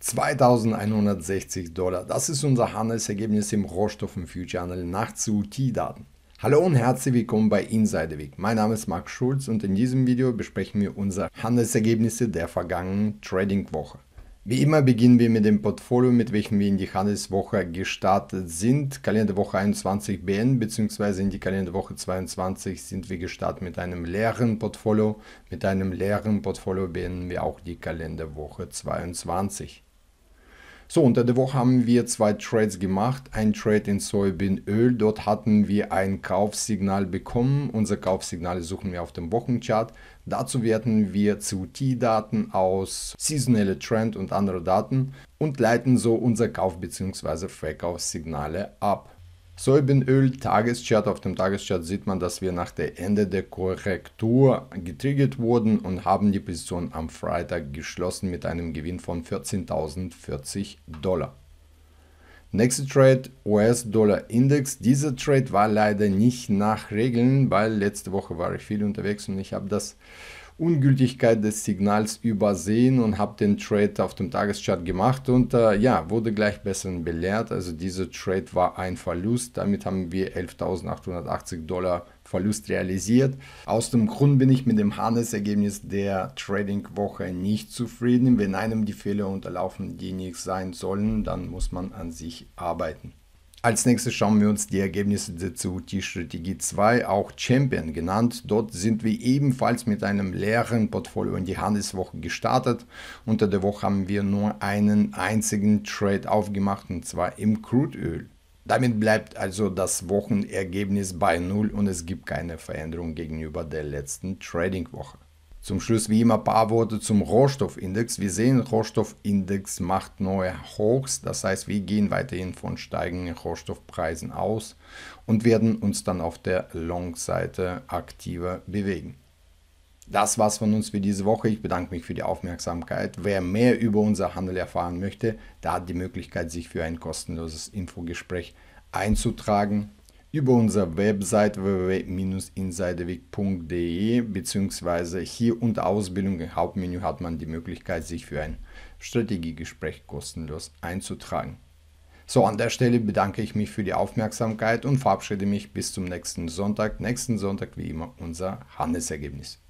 2160 Dollar. Das ist unser Handelsergebnis im Rohstoffen Future Handel nach CUT-Daten. Hallo und herzlich willkommen bei Insiderweg. Mein Name ist Marc Schulz und in diesem Video besprechen wir unsere Handelsergebnisse der vergangenen Trading-Woche. Wie immer beginnen wir mit dem Portfolio, mit welchem wir in die Handelswoche gestartet sind. Kalenderwoche 21 beenden, bzw. in die Kalenderwoche 22 sind wir gestartet mit einem leeren Portfolio. Mit einem leeren Portfolio beenden wir auch die Kalenderwoche 22. So, unter der Woche haben wir zwei Trades gemacht. Ein Trade in Soybeanöl. Dort hatten wir ein Kaufsignal bekommen. Unser Kaufsignal suchen wir auf dem Wochenchart. Dazu werten wir COT-Daten aus, saisonelle Trend und andere Daten und leiten so unser Kauf- bzw. Verkaufssignale ab. Soybeanöl Tageschart. Auf dem Tageschart sieht man, dass wir nach dem Ende der Korrektur getriggert wurden und haben die Position am Freitag geschlossen mit einem Gewinn von 14.040 Dollar. Nächster Trade US-Dollar-Index. Dieser Trade war leider nicht nach Regeln, weil letzte Woche war ich viel unterwegs und ich habe das Ungültigkeit des Signals übersehen und habe den Trade auf dem Tageschart gemacht und äh, ja, wurde gleich besser belehrt. Also dieser Trade war ein Verlust. Damit haben wir 11.880 Dollar Verlust realisiert. Aus dem Grund bin ich mit dem Handelsergebnis der Trading-Woche nicht zufrieden. Wenn einem die Fehler unterlaufen, die nicht sein sollen, dann muss man an sich arbeiten. Als nächstes schauen wir uns die Ergebnisse dazu T-Strategie 2, auch Champion genannt. Dort sind wir ebenfalls mit einem leeren Portfolio in die Handelswoche gestartet. Unter der Woche haben wir nur einen einzigen Trade aufgemacht und zwar im Crudeöl. Damit bleibt also das Wochenergebnis bei Null und es gibt keine Veränderung gegenüber der letzten Tradingwoche. Zum Schluss wie immer ein paar Worte zum Rohstoffindex. Wir sehen, Rohstoffindex macht neue Hochs, das heißt, wir gehen weiterhin von steigenden Rohstoffpreisen aus und werden uns dann auf der Long-Seite aktiver bewegen. Das war's von uns für diese Woche. Ich bedanke mich für die Aufmerksamkeit. Wer mehr über unser Handel erfahren möchte, da hat die Möglichkeit, sich für ein kostenloses Infogespräch einzutragen über unsere Website www bzw. hier unter Ausbildung im Hauptmenü hat man die Möglichkeit, sich für ein Strategiegespräch kostenlos einzutragen. So, an der Stelle bedanke ich mich für die Aufmerksamkeit und verabschiede mich bis zum nächsten Sonntag. Nächsten Sonntag wie immer unser Handelsergebnis.